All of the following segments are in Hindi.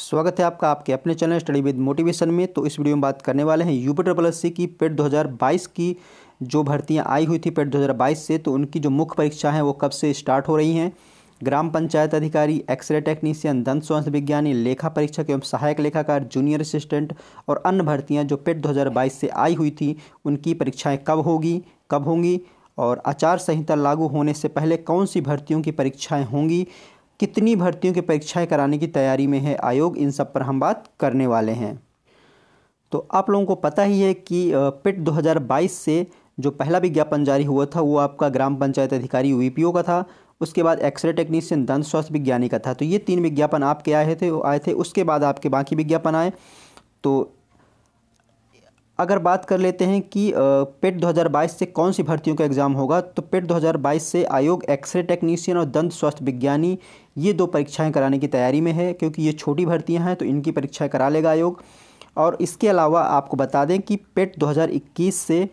स्वागत है आपका आपके अपने चैनल स्टडी विद मोटिवेशन में तो इस वीडियो में बात करने वाले हैं यूपी ट्रिपल सी की पेट 2022 की जो भर्तियां आई हुई थी पेट 2022 से तो उनकी जो मुख्य परीक्षा है वो कब से स्टार्ट हो रही हैं ग्राम पंचायत अधिकारी एक्सरे टेक्नीशियन दंत स्वास्थ्य विज्ञानी लेखा परीक्षक एवं सहायक लेखाकार जूनियर असिस्टेंट और अन्य भर्तियाँ जो पेट दो से आई हुई थी उनकी परीक्षाएँ कब होगी कब होंगी और आचार संहिता लागू होने से पहले कौन सी भर्तियों की परीक्षाएँ होंगी कितनी भर्तियों की परीक्षाएं कराने की तैयारी में है आयोग इन सब पर हम बात करने वाले हैं तो आप लोगों को पता ही है कि पिट 2022 से जो पहला विज्ञापन जारी हुआ था वो आपका ग्राम पंचायत अधिकारी वीपीओ का था उसके बाद एक्सरे टेक्नीशियन दंत स्वास्थ्य विज्ञानी का था तो ये तीन विज्ञापन आपके आए थे आए थे उसके बाद आपके बाकी विज्ञापन आए तो अगर बात कर लेते हैं कि पेट 2022 से कौन सी भर्तियों का एग्ज़ाम होगा तो पेट 2022 से आयोग एक्सरे टेक्नीशियन और दंत स्वास्थ्य विज्ञानी ये दो परीक्षाएं कराने की तैयारी में है क्योंकि ये छोटी भर्तियां हैं तो इनकी परीक्षाएं करा लेगा आयोग और इसके अलावा आपको बता दें कि पेट 2021 से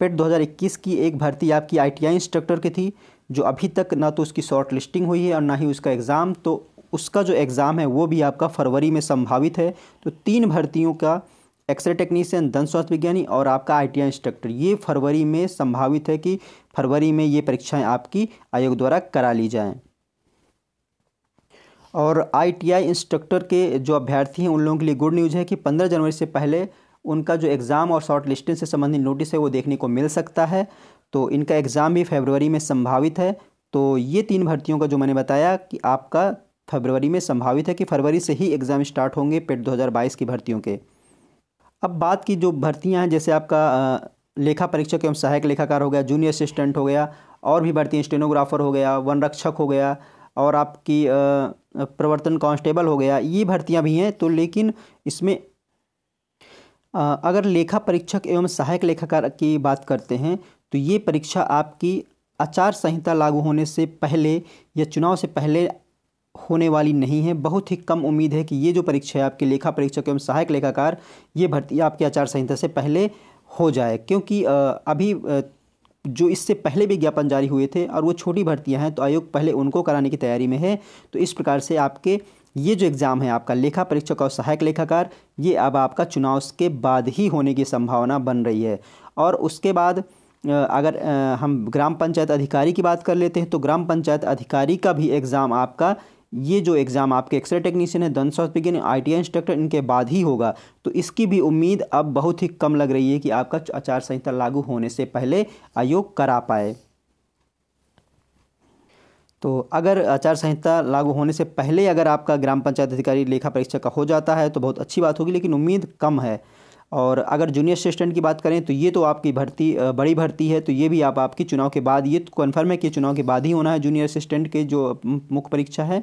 पेट 2021 की एक भर्ती आपकी आई इंस्ट्रक्टर की थी जो अभी तक ना तो उसकी शॉर्ट लिस्टिंग हुई है और ना ही उसका एग्ज़ाम तो उसका जो एग्ज़ाम है वो भी आपका फरवरी में संभावित है तो तीन भर्तियों का एक्सरे टेक्नीशियन दंत स्वास्थ्य विज्ञानी और आपका आई इंस्ट्रक्टर ये फरवरी में संभावित है कि फरवरी में ये परीक्षाएं आपकी आयोग द्वारा करा ली जाएं और आईटीआई इंस्ट्रक्टर के जो अभ्यर्थी हैं उन लोगों के लिए गुड न्यूज़ है कि पंद्रह जनवरी से पहले उनका जो एग्ज़ाम और शॉर्ट लिस्टिंग से संबंधित नोटिस है वो देखने को मिल सकता है तो इनका एग्ज़ाम भी फरवरी में संभावित है तो ये तीन भर्तियों का जो मैंने बताया कि आपका फरवरी में संभावित है कि फरवरी से ही एग्ज़ाम स्टार्ट होंगे पेट दो की भर्तियों के अब बात की जो भर्तियाँ हैं जैसे आपका लेखा परीक्षक एवं सहायक लेखाकार हो गया जूनियर असिस्टेंट हो गया और भी भर्ती स्टेनोग्राफर हो गया वन रक्षक हो गया और आपकी प्रवर्तन कांस्टेबल हो गया ये भर्तियाँ भी हैं तो लेकिन इसमें अगर लेखा परीक्षक एवं सहायक लेखाकार की बात करते हैं तो ये परीक्षा आपकी आचार संहिता लागू होने से पहले या चुनाव से पहले होने वाली नहीं है बहुत ही कम उम्मीद है कि ये जो परीक्षा है आपके लेखा परीक्षक एवं सहायक लेखाकार ये भर्ती आपके आचार संहिता से पहले हो जाए क्योंकि अभी जो इससे पहले भी ज्ञापन जारी हुए थे और वो छोटी भर्तियां हैं तो आयोग पहले उनको कराने की तैयारी में है तो इस प्रकार से आपके ये जो एग्ज़ाम है आपका लेखा परीक्षक और सहायक लेखाकार ये अब आपका चुनाव के बाद ही होने की संभावना बन रही है और उसके बाद अगर हम ग्राम पंचायत अधिकारी की बात कर लेते हैं तो ग्राम पंचायत अधिकारी का भी एग्ज़ाम आपका ये जो एग्ज़ाम आपके एक्सरे टेक्नीशियन है दंत स्वास्थ्य विज्ञान आई टी इंस्ट्रक्टर इनके बाद ही होगा तो इसकी भी उम्मीद अब बहुत ही कम लग रही है कि आपका आचार संहिता लागू होने से पहले आयोग करा पाए तो अगर आचार संहिता लागू होने से पहले अगर आपका ग्राम पंचायत अधिकारी लेखा परीक्षा का हो जाता है तो बहुत अच्छी बात होगी लेकिन उम्मीद कम है और अगर जूनियर असिस्टेंट की बात करें तो ये तो आपकी भर्ती बड़ी भर्ती है तो ये भी आप आपकी चुनाव के बाद ये तो कन्फर्म है कि चुनाव के बाद ही होना है जूनियर असिस्टेंट के जो मुख्य परीक्षा है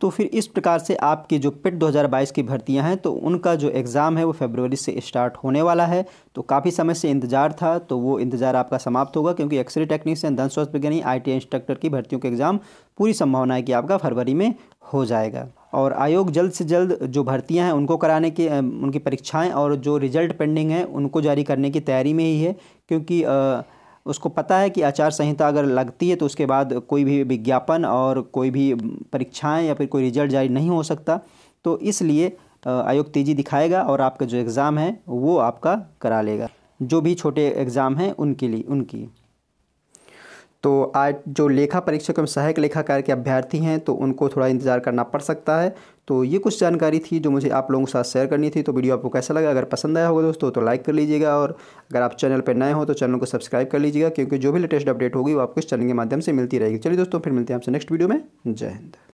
तो फिर इस प्रकार से आपकी जो पिट 2022 की भर्तियां हैं तो उनका जो एग्ज़ाम है वो फेबरवरी से स्टार्ट होने वाला है तो काफ़ी समय से इंतजार था तो वो इंतजार आपका समाप्त होगा क्योंकि एक्सरे टेक्नीशियन दंत स्वास्थ्य विज्ञानी आई इंस्ट्रक्टर की भर्तियों का एग्ज़ाम पूरी संभावना है कि आपका फरवरी में हो जाएगा और आयोग जल्द से जल्द जो भर्तियां हैं उनको कराने के उनकी परीक्षाएं और जो रिजल्ट पेंडिंग हैं उनको जारी करने की तैयारी में ही है क्योंकि उसको पता है कि आचार संहिता अगर लगती है तो उसके बाद कोई भी विज्ञापन और कोई भी परीक्षाएं या फिर कोई रिजल्ट जारी नहीं हो सकता तो इसलिए आयोग तेज़ी दिखाएगा और आपका जो एग्ज़ाम है वो आपका करा लेगा जो भी छोटे एग्ज़ाम हैं उनके लिए उनकी तो आज जो लेखा परीक्षक एवं सहायक लेखाकार के अभ्यर्थी हैं तो उनको थोड़ा इंतज़ार करना पड़ सकता है तो ये कुछ जानकारी थी जो मुझे आप लोगों के साथ शेयर करनी थी तो वीडियो आपको कैसा लगा अगर पसंद आया होगा दोस्तों तो लाइक कर लीजिएगा और अगर आप चैनल पर नए हो तो चैनल को सब्सक्राइब कर लीजिएगा क्योंकि जो भी लेटेस्ट अपडेट होगी वो आपको इस चैनल के माध्यम से मिलती रहेगी चलिए दोस्तों फिर मिलते हैं आपसे नेक्स्ट वीडियो में जय हिंद